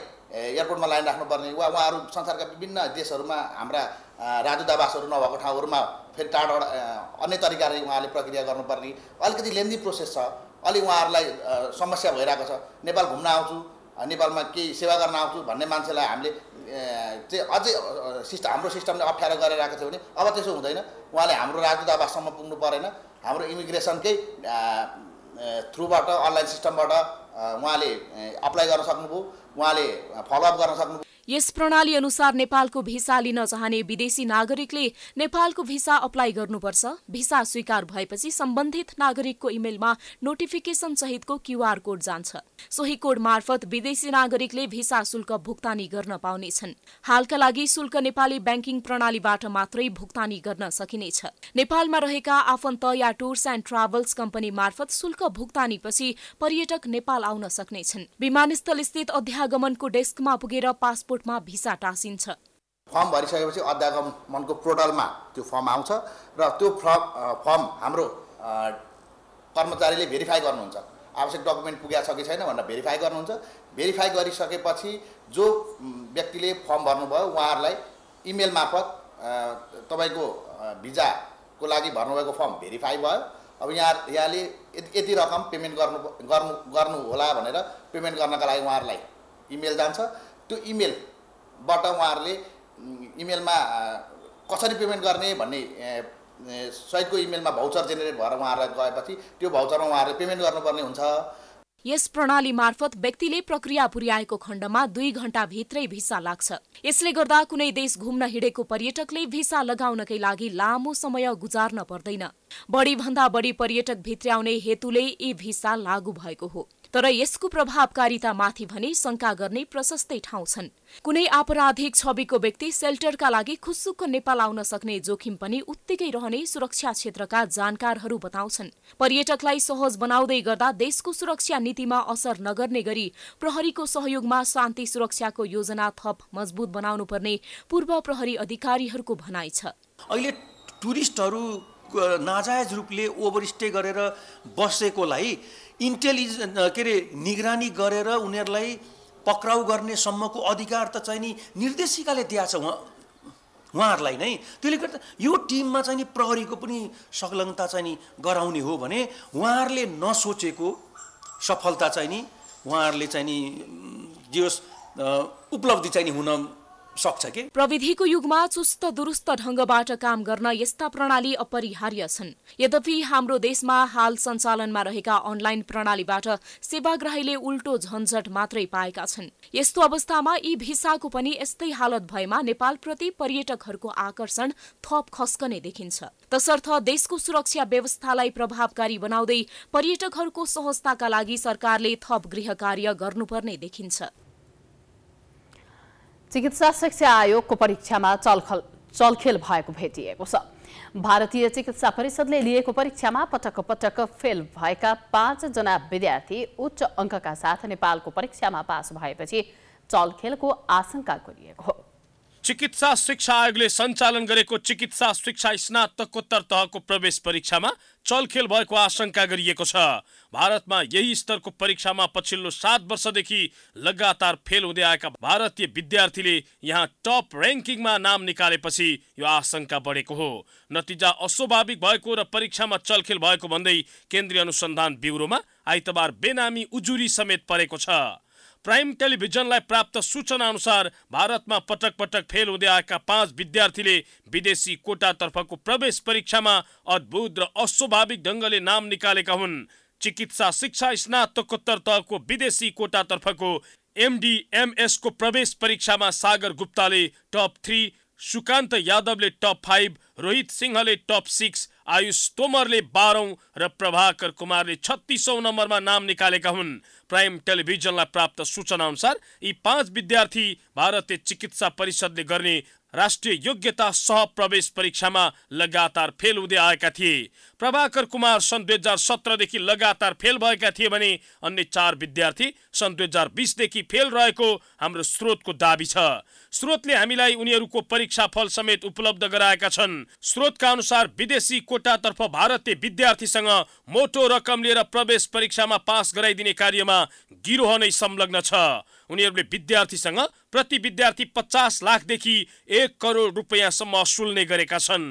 एयरपोर्टमा लाइन राख्नुपर्ने वा उहाँहरू संसारका विभिन्न देशहरूमा हाम्रा राजदूतावासहरू नभएको ठाउँहरूमा फेरि टाढो अन्य तरिकाले उहाँले प्रक्रिया गर्नुपर्ने अलिकति लेन्दी प्रोसेस छ अलिक उहाँहरूलाई समस्या भइरहेको छ नेपाल घुम्न आउँछु नेपालमा केही सेवा गर्न आउँछु भन्ने मान्छेलाई हामीले चाहिँ अझै सिस्टम हाम्रो सिस्टमले अप्ठ्यारो गरेर आएको थियो भने अब त्यसो हुँदैन उहाँले हाम्रो राजदूतावाससम्म पुग्नु परेन हाम्रो इमिग्रेसनकै थ्रुबाट अनलाइन सिस्टमबाट उहाँले अप्लाई गर्न सक्नुभयो उहाँले फलोअप गर्न सक्नुभयो यस प्रणाली अनुसार नेपालको भिसा लिन चाहने विदेशी नागरिकले नेपालको भिसा अप्लाई गर्नुपर्छ भिसा स्वीकार भएपछि सम्बन्धित नागरिकको इमेलमा नोटिफिकेसन सहितको क्यूआर कोड जान्छ सोही कोड मार्फत विदेशी नागरिकले भिसा शुल्क भुक्तानी गर्न पाउनेछन् हालका लागि शुल्क नेपाली ब्याङ्किङ प्रणालीबाट मात्रै भुक्तानी गर्न सकिनेछ नेपालमा रहेका आफन्त या टुर्स एण्ड ट्राभल्स कम्पनी मार्फत शुल्क भुक्तानीपछि पर्यटक नेपाल आउन सक्नेछन् विमानस्थल स्थित अध्यागमनको डेस्कमा पुगेर पासपोर्ट एयरपोर्टमा भिसा टाँसिन्छ फर्म भरिसकेपछि अध्यागमनको पोर्टलमा त्यो फर्म आउँछ र त्यो फर्म फर्म हाम्रो कर्मचारीले भेरिफाई गर्नुहुन्छ आवश्यक डकुमेन्ट पुगेको छ कि छैन भनेर भेरिफाई गर्नुहुन्छ भेरिफाई गरिसकेपछि जो व्यक्तिले फर्म भर्नुभयो उहाँहरूलाई इमेल मार्फत तपाईँको भिजाको लागि भर्नुभएको फर्म भेरिफाई भयो अब यहाँ यहाँले यति रकम पेमेन्ट गर्नु गर्नु गर्नु होला भनेर पेमेन्ट गर्नका लागि उहाँहरूलाई इमेल जान्छ त्यो इमेलबाट उहाँहरूले इमेलमा कसरी पेमेन्ट गर्ने भन्ने सहितको इमेलमा भाउचर जेनेरेट भएर उहाँहरूलाई गएपछि त्यो भाउचरमा उहाँहरूले पेमेन्ट गर्नुपर्ने हुन्छ यस प्रणाली मार्फत व्यक्तिले प्रक्रिया पुर्याएको खण्डमा दुई घण्टाभित्रै भिसा लाग्छ यसले गर्दा कुनै देश घुम्न हिँडेको पर्यटकले भिसा लगाउनकै लागि लामो समय गुजार्न पर्दैन बढीभन्दा बढी पर्यटक भित्र्याउने हेतुले यी भिसा लागू भएको हो तर यसको प्रभावकारितामाथि भने शङ्का गर्ने प्रशस्तै ठाउँ छन् कुनै आपराधिक छविको व्यक्ति सेल्टरका लागि खुसुक्क नेपाल आउन सक्ने जोखिम पनि उत्तिकै रहने सुरक्षा क्षेत्रका जानकारहरू बताउँछन् पर्यटकलाई सहज बनाउँदै गर्दा देशको सुरक्षा नीतिमा असर नगर्ने गरी प्रहरीको सहयोगमा शान्ति सुरक्षाको योजना थप मजबुत बनाउनु पर्ने पूर्व प्रहरी अधिकारीहरूको भनाइ छ अहिले टुरिस्टहरू नाजायज रूपले ओभरस्टे गरेर बसेकोलाई इन्टेलिज के अरे निगरानी गरेर उनीहरूलाई पक्राउ गर्ने सम्मको अधिकार त चाहिँ नि निर्देशिकाले दिएछ छ उहाँ उहाँहरूलाई नै त्यसले गर्दा यो टिममा चाहिँ नि प्रहरीको पनि संलग्नता चाहिँ नि गराउने हो भने उहाँहरूले नसोचेको सफलता चाहिँ नि उहाँहरूले चाहिँ नि जे उपलब्धि चाहिँ नि हुन सक्छ कि प्रविधिको युगमा चुस्त दुरुस्त ढङ्गबाट काम गर्न यस्ता प्रणाली अपरिहार्य छन् यद्यपि हाम्रो देशमा हाल सञ्चालनमा रहेका अनलाइन प्रणालीबाट सेवाग्राहीले उल्टो झन्झट मात्रै पाएका छन् यस्तो अवस्थामा यी भिसाको पनि यस्तै हालत भएमा नेपालप्रति पर्यटकहरूको आकर्षण थप खस्कने देखिन्छ तसर्थ देशको सुरक्षा व्यवस्थालाई प्रभावकारी बनाउँदै पर्यटकहरूको सहजताका लागि सरकारले थप गृह कार्य गर्नुपर्ने देखिन्छ चिकित्सा शिक्षा आयोगको परीक्षामा चलखल चलखेल भएको भेटिएको छ भारतीय चिकित्सा परिषदले लिएको परीक्षामा पटक पटक फेल भएका पाँचजना विद्यार्थी उच्च अङ्कका साथ नेपालको परीक्षामा पास भएपछि चलखेलको आशंका गरिएको हो चिकित्सा शिक्षा आयोगले सञ्चालन गरेको चिकित्सा शिक्षा स्नातकोत्तर तहको प्रवेश परीक्षामा चलखेल भएको आशंका गरिएको छ भारतमा यही स्तरको परीक्षामा पछिल्लो सात वर्षदेखि लगातार फेल हुँदै आएका भारतीय विद्यार्थीले यहाँ टप र्याङ्किङमा नाम निकालेपछि यो आशंका बढेको हो नतिजा अस्वाभाविक भएको र परीक्षामा चलखेल भएको भन्दै केन्द्रीय अनुसन्धान ब्युरोमा आइतबार बेनामी उजुरी समेत परेको छ प्राइम टेलिभिजनलाई प्राप्त सूचना अनुसार भारतमा पटक पटक फेल हुँदै आएका पाँच विद्यार्थीले विदेशी कोटातर्फको प्रवेश परीक्षामा अद्भुत र अस्वाभाविक ढङ्गले नाम निकालेका हुन् चिकित्सा शिक्षा स्नातकोत्तर तहको विदेशी कोटातर्फको एमडिएमएसको प्रवेश परीक्षामा सागर गुप्ताले टप थ्री सुकान्त यादवले टप फाइभ रोहित सिंहले टप सिक्स आयुष तोमरले बाह्रौँ र प्रभाकर कुमारले छत्तिसौँ नम्बरमा नाम निकालेका हुन् प्राइम टेलिभिजनलाई प्राप्त अनुसार यी पाँच विद्यार्थी भारतीय चिकित्सा परिषदले गर्ने राष्ट्रिय योग्यता सह प्रवेश परीक्षामा लगातार फेल हुँदै आएका थिए प्रभाकर कुमार सन् दुई हजार सत्रदेखि लगातार फेल भएका थिए भने अन्य चार विद्यार्थी सन् दुई हजार बिसदेखि फेल रहेको हाम्रो स्रोतको दावी छ स्रोतले हामीलाई उनीहरूको परीक्षा फल समेत उपलब्ध गराएका छन् स्रोतका अनुसार विदेशी कोटातर्फ भारतीय विद्यार्थीसँग मोटो रकम लिएर प्रवेश परीक्षामा पास गराइदिने कार्यमा गिरोह नै संलग्न छ उनीहरूले विद्यार्थीसँग प्रति विद्यार्थी पचास लाखदेखि एक करोड रुपियाँसम्म असुल्ने गरेका छन्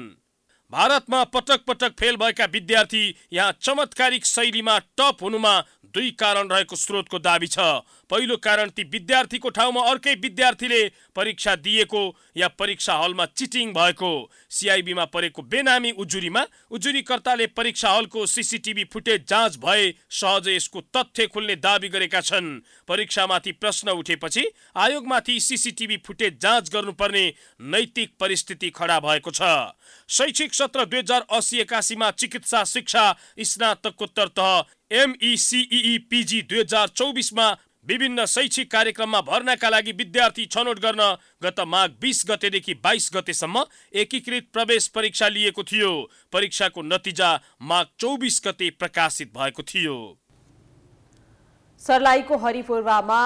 भारतमा पटक पटक फेल भएका विद्यार्थी यहाँ चमत्कारिक शैलीमा टप हुनुमा दुई कारण रहेको स्रोतको दावी छ पहिलो कारण ती विद्यार्थीको ठाउँमा अर्कै विद्यार्थीले परीक्षा दिएको या परीक्षा हलमा चिटिङ भएको सिआइबीमा परेको बेनामी उजुरीमा उजुरीकर्ताले परीक्षा हलको सिसिटिभी फुटेज जाँच भए सहजै यसको तथ्य खुल्ने दावी गरेका छन् परीक्षामाथि प्रश्न उठेपछि आयोगमाथि सिसिटिभी फुटेज जाँच गर्नुपर्ने नैतिक परिस्थिति खडा भएको छ शैक्षिक सत्र दुई हजार असी एकासीमा चिकित्सा शिक्षा स्नातकोत्तर तह MECEE PG e e e दुई हजार चौबिसमा विभिन्न शैक्षिक कार्यक्रममा भर्नाका लागि विद्यार्थी छनौट गर्न गत माघ बिस गतेदेखि बाइस गतेसम्म एकीकृत प्रवेश परीक्षा लिएको थियो परीक्षाको नतिजा माघ चौबिस गते प्रकाशित भएको थियो सर्लाहीको हरिपुरवामा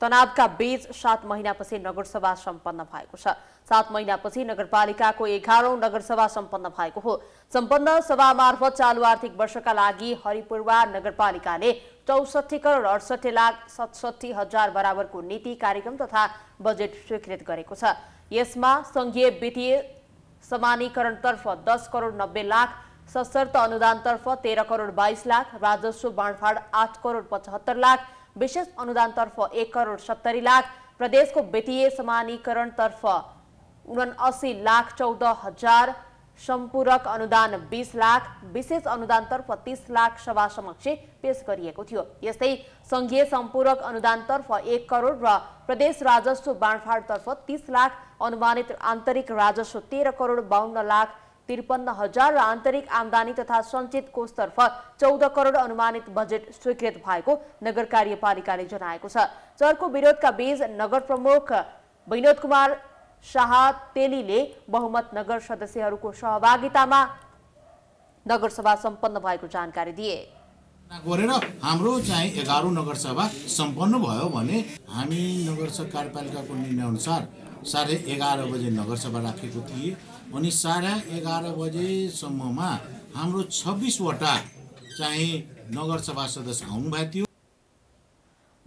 तनावका बीच सात महिनापछि नगरसभा सम्पन्न भएको छ सात महिनापछि नगरपालिकाको एघारौं नगरसभा सम्पन्न भएको हो सम्पन्न सभा मार्फत चालु आर्थिक वर्षका लागि हरिपूर्वा नगरपालिकाले चौसठी करोड अडसठी लाख सतसठी हजार बराबरको नीति कार्यक्रम तथा बजेट स्वीकृत गरेको छ यसमा सङ्घीय वित्तीय समानीकरणतर्फ दस करोड नब्बे लाख सशर्त अनुदानतर्फ तेह्र करोड बाइस लाख राजस्व बाँडफाँड आठ करोड पचहत्तर लाख विशेष अनुदानतर्फ एक करोड सत्तरी लाख प्रदेशको वित्तीय समानीकरणतर्फ उनासी लाख चौध हजार सम्पूरक अनुदान बिस लाख विशेष अनुदानतर्फ तिस लाख सभा समक्ष पेश गरिएको थियो यस्तै सङ्घीय सम्पूरक अनुदानतर्फ एक करोड र प्रदेश राजस्व बाँडफाँडतर्फ तिस लाख अनुमानित आन्तरिक राजस्व तेह्र करोड बाहन्न लाख त्रिपन्न हजार र आन्तरिक आमदानी तथा सञ्चित कोषतर्फ चौध करोड अनुमानित बजेट स्वीकृत भएको नगर कार्यपालिकाले जनाएको छ चर्को विरोधका बीच नगर प्रमुख विनोद कुमार शाह तेलीले बहुमत नगर सदस्यहरूको सहभागितामा नगरसभा सम्पन्न भएको जानकारी दिए गरेर हाम्रो चाहिँ एघारौँ नगरसभा सम्पन्न भयो भने हामी नगर कार्यपालिकाको निर्णयअनुसार साढे एघार बजे नगरसभा राखेको थिए अनि साढे एघार बजेसम्ममा हाम्रो छब्बिसवटा चाहिँ नगरसभा सदस्य आउनुभएको थियो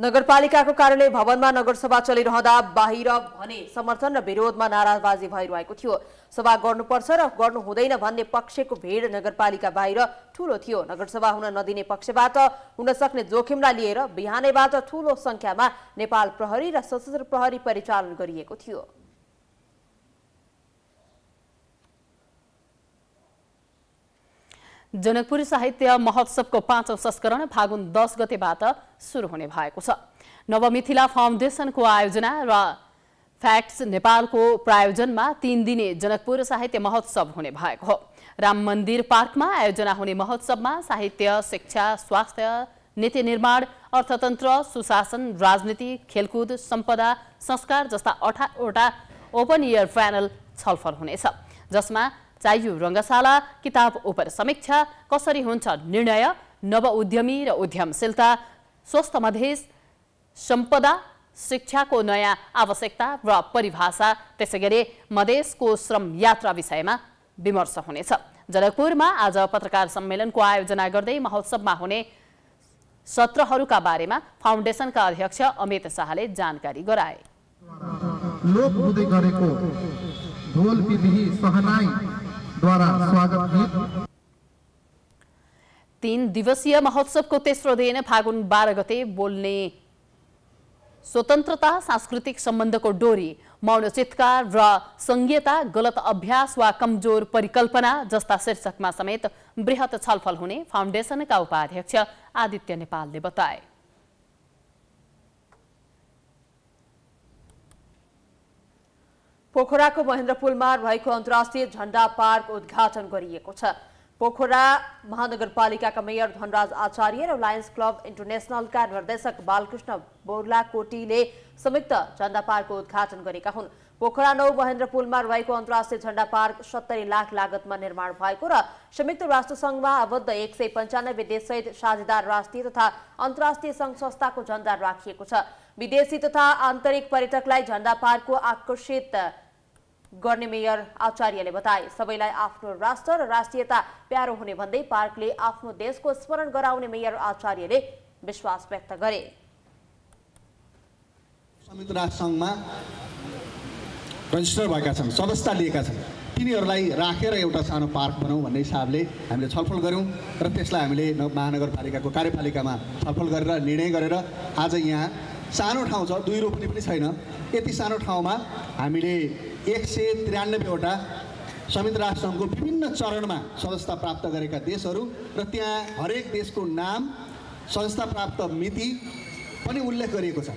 नगरपालिकाको कार्यालय भवनमा नगरसभा चलिरहँदा बाहिर भने समर्थन र विरोधमा नाराबाजी भइरहेको थियो सभा गर्नुपर्छ र गर्नु हुँदैन भन्ने पक्षको भेड नगरपालिका बाहिर ठूलो थियो नगरसभा हुन नदिने पक्षबाट हुन सक्ने जोखिमलाई लिएर बिहानैबाट ठूलो संख्यामा नेपाल प्रहरी र सशस्त्र प्रहरी परिचालन गरिएको थियो जनकपुरी साहित्य महोत्सवको पाँचौं संस्करण फागुन दस गतेबाट सुरु हुने भएको छ नवमिथिला फाउन्डेसनको आयोजना र फ्याक्ट्स नेपालको प्रायोजनमा तीन दिने जनकपुर साहित्य महोत्सव हुने भएको हो राम मन्दिर पार्कमा आयोजना हुने महोत्सवमा साहित्य शिक्षा स्वास्थ्य नीति निर्माण अर्थतन्त्र सुशासन राजनीति खेलकुद सम्पदा संस्कार जस्ता अठारवटा ओपन इयर प्यानल छलफल हुनेछ जसमा चाहियो रङ्गशाला किताब उप समीक्षा कसरी हुन्छ निर्णय नवउद्यमी र उद्यमशीलता स्वस्थ मधेस सम्पदा शिक्षाको नयाँ आवश्यकता र परिभाषा त्यसै गरी मधेसको श्रम यात्रा विषयमा विमर्श हुनेछ जनकपुरमा आज पत्रकार सम्मेलनको आयोजना गर्दै महोत्सवमा हुने सत्रहरूका बारेमा फाउन्डेसनका अध्यक्ष अमित शाहले जानकारी गराए गरेको ढोल सहनाई द्वारा स्वागत गीत तीन दिवसीय महोत्सवको तेस्रो दिन फागुन बाह्र गते बोल्ने स्वतन्त्रता सांस्कृतिक सम्बन्धको डोरी मौन चितकार र संघीयता गलत अभ्यास वा कमजोर परिकल्पना जस्ता शीर्षकमा समेत वृहत छलफल हुने फाउन्डेसनका उपाध्यक्ष आदित्य नेपालले बताए पोखराको महेन्द्रपुलमा रहेको अन्तर्राष्ट्रिय झण्डा पार्क उद्घाटन गरिएको छ पोखरा महानगरपालिकाका मेयर धनराज आचार्य र लायन्स क्लब इन्टरनेसनलका निर्देशक बालकृष्ण बोर्लाकोटीले संयुक्त झण्डा पार्कको उद्घाटन गरेका हुन् पोखरा नौ महेन्द्रपुलमा रहेको अन्तर्राष्ट्रिय झण्डा पार्क सत्तरी लाख लागतमा निर्माण भएको र संयुक्त राष्ट्रसङ्घमा आबद्ध एक सय पन्चानब्बे देशसहित साझेदार राष्ट्रिय तथा अन्तर्राष्ट्रिय सङ्घ संस्थाको झण्डा राखिएको छ विदेशी तथा आन्तरिक पर्यटकलाई झण्डा पार्कको आकर्षित गर्ने मेयर आचार्यले बताए सबैलाई आफ्नो राष्ट्र र राष्ट्रियता प्यारो हुने भन्दै पार्कले आफ्नो देशको स्मरण गराउने मेयर आचार्यले विश्वास व्यक्त गरे संयुक्त राष्ट्रसङ्घमा रजिस्टर भएका छन् सदस्यता लिएका छन् तिनीहरूलाई राखेर एउटा सानो पार्क बनाऊ भन्ने हिसाबले हामीले छलफल गऱ्यौँ र त्यसलाई हामीले महानगरपालिकाको कार्यपालिकामा छलफल गरेर निर्णय गरेर आज यहाँ सानो ठाउँ छ दुई रोप्ने पनि छैन यति सानो ठाउँमा हामीले एक सय त्रियानब्बेवटा संयुक्त राष्ट्रसङ्घको विभिन्न चरणमा सदस्यता प्राप्त गरेका देशहरू र त्यहाँ हरेक देशको नाम सदस्यता प्राप्त मिति पनि उल्लेख गरिएको छ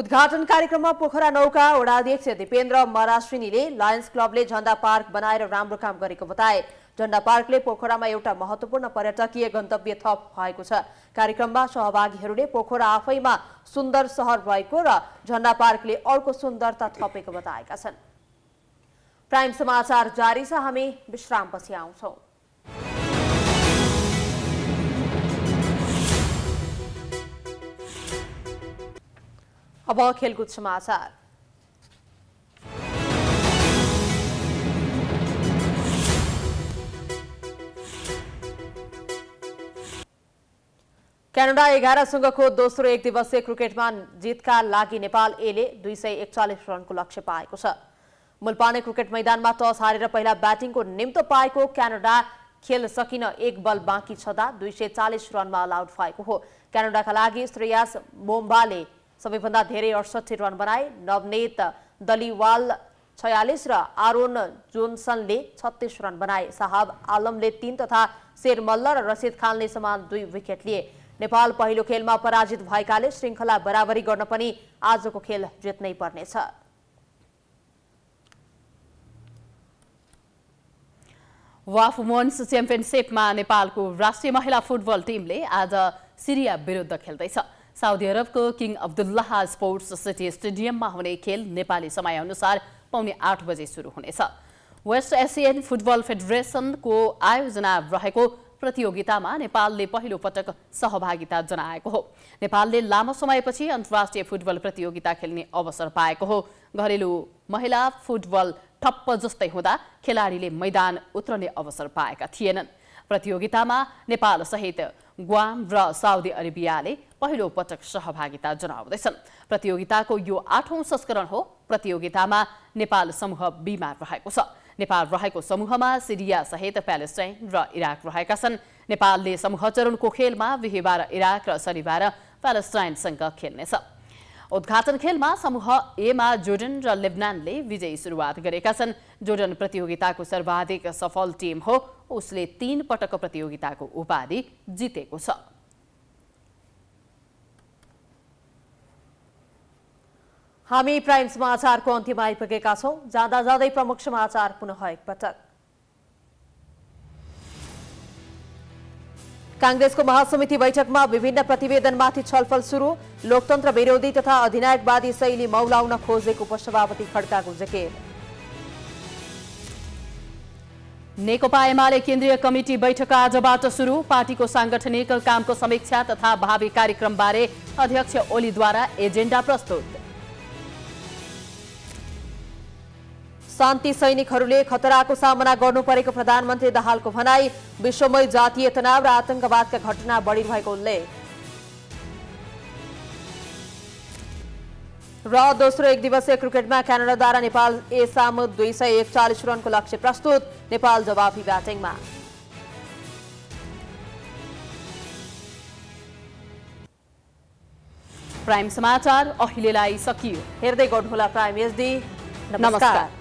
उद्घाटन कार्यक्रममा पोखरा नौका वडाध्यक्ष दिपेन्द्र मराश्विनीले लायन्स क्लबले झण्डा पार्क बनाएर राम्रो काम गरेको बताए झण्डा पार्कले पोखरामा एउटा महत्त्वपूर्ण पर्यटकीय गन्तव्य थप भएको छ कार्यक्रममा सहभागीहरूले पोखरा आफैमा सुन्दर सहर भएको र झण्डा पार्कले अर्को सुन्दरता थपेको बताएका छन् प्राइम समाचार जारी छ हामी विश्रामपछि आउँछौँ अब खेलकुद समाचार क्यानाडा एघारसँगको दोस्रो एक दिवसीय क्रिकेटमा जितका लागि नेपाल एले दुई सय एकचालिस रनको लक्ष्य पाएको छ मुलपाने क्रिकेट मैदानमा टस हारेर पहिला ब्याटिङको निम्तो पाएको क्यानाडा खेल सकिन एक बल बाँकी छँदा दुई सय चालिस रनमा अल आउट भएको हो क्यानाडाका लागि श्रेयास मोम्बाले सबैभन्दा धेरै अडसठी रन बनाए नवनेत दलिवाल छयालिस र आरोन जोन्सनले छत्तिस रन बनाए साहब आलमले तीन तथा शेर मल्ल र रसिद खानले समान दुई विकेट लिए नेपाल पहिलो खेलमा पराजित भएकाले श्रृङ्खला बराबरी गर्न पनि आजको खेल जित्नै पर्नेछ वाफ वन्स च्याम्पियनसिपमा नेपालको राष्ट्रिय महिला फुटबल टिमले आज सिरिया विरुद्ध खेल्दैछ साउदी अरबको किङ अब्दुल्लाह स्पोर्ट्स सिटी स्टेडियममा हुने खेल नेपाली समयअनुसार पाउने आठ बजे सुरु हुनेछ वेस्ट एसियन फुटबल फेडरेसनको आयोजना रहेको प्रतियोगितामा नेपालले पहिलो पटक सहभागिता जनाएको हो नेपालले लामो समयपछि अन्तर्राष्ट्रिय फुटबल प्रतियोगिता खेल्ने अवसर पाएको हो घरेलु महिला फुटबल ठप्प जस्तै हुँदा खेलाडीले मैदान उत्रने अवसर पाएका थिएनन् प्रतियोगितामा नेपाल सहित ग्वाम र साउदी अरेबियाले पहिलो पटक सहभागिता जनाउँदैछन् प्रतियोगिताको यो आठौं संस्करण हो प्रतियोगितामा नेपाल समूह बिमार रहेको छ नेपाल रहेको समूहमा सिरिया सहित प्यालेस्टाइन र इराक रहेका छन् नेपालले समूह चरणको खेलमा बिहिबार इराक र शनिबार प्यालेस्टाइनसँग खेल्नेछ उद्घाटन खेलमा समूह एमा जोर्डन र लेबनानले विजयी सुरुवात गरेका छन् जोर्डन प्रतियोगिताको सर्वाधिक सफल टिम हो उसले तीन पटक प्रतियोगिताको उपाधि जितेको छ हामी प्राइम समाचारको अन्त्यमा आइपुगेका छौँ जाँदा जाँदै प्रमुख समाचार पुनः एकपटक काङ्ग्रेसको महासमिति बैठकमा विभिन्न प्रतिवेदनमाथि छलफल सुरु लोकतन्त्र विरोधी तथा अधिनायकवादी शैली मौलाउन खोजेको उपसभापति खड्काको जेकेर नेकपा एमाले केन्द्रीय कमिटी बैठक आजबाट सुरु पार्टीको साङ्गठनिक कामको समीक्षा तथा भावी कार्यक्रमबारे अध्यक्ष ओलीद्वारा एजेन्डा प्रस्तुत शान्ति सैनिकहरूले खतराको सामना गर्नु परेको प्रधानमन्त्री दाहालको भनाई विश्वमै जातीय तनाव र आतंकवादका घटना बढिरहेको उल्लेख र दोस्रो एक दिवसीय क्रिकेटमा क्यानाडाद्वारा नेपाल ए सामु दुई सय एकचालिस रनको लक्ष्य प्रस्तुत नेपाल जवाफी ब्याटिङमा प्राइम समाचार अहिलेलाई सकियो हेर्दै गर्नुहोला प्राइम एसडी नमस्कार